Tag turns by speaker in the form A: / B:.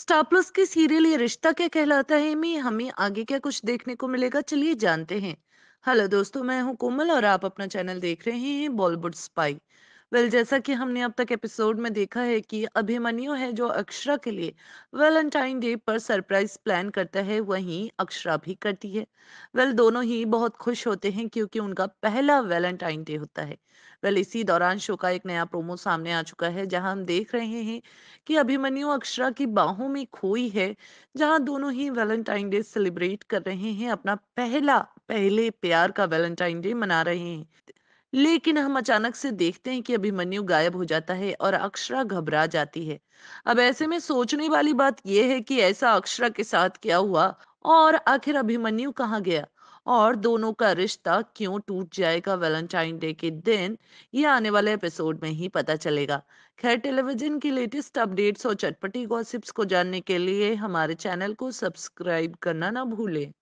A: star plus के serial ये रिश्ता क्या कहलाता है में हमें आगे क्या कुछ देखने को मिलेगा चलिए जानते हैं हेलो दोस्तों मैं हूं कोमल और आप अपना चैनल देख रहे हैं बॉलीवुड स्पाई वेल well, जैसा कि हमने अब तक एपिसोड में देखा है कि अभिमन्यु है जो अक्षरा के लिए वैलेंटाइन डे पर सरप्राइज प्लान करता है वहीं अक्षरा भी करती है वेल well, दोनों ही बहुत खुश होते हैं क्योंकि उनका पहला वैलेंटाइन डे होता है वेल well, इसी दौरान शो का एक नया प्रोमो सामने आ चुका है जहां हम देख रहे हैं कि अभिमन्यु अक्षरा की बाहों में खोई है जहां दोनों ही वैलेंटाइन डे सेलिब्रेट कर रहे हैं अपना पहला पहले प्यार का वैलेंटाइन डे मना रहे हैं लेकिन हम अचानक से देखते हैं कि अभिमन्यु गायब हो जाता है और अक्षरा घबरा जाती है अब ऐसे में सोचने वाली बात यह है कि ऐसा अक्षरा के साथ क्या हुआ और आखिर अभिमन्यु कहाँ गया और दोनों का रिश्ता क्यों टूट जाएगा वैलेंटाइन डे के दिन ये आने वाले एपिसोड में ही पता चलेगा खैर टेलीविजन की लेटेस्ट अपडेट्स और चटपटी गॉसिप्स को जानने के लिए हमारे चैनल को सब्सक्राइब करना ना भूलें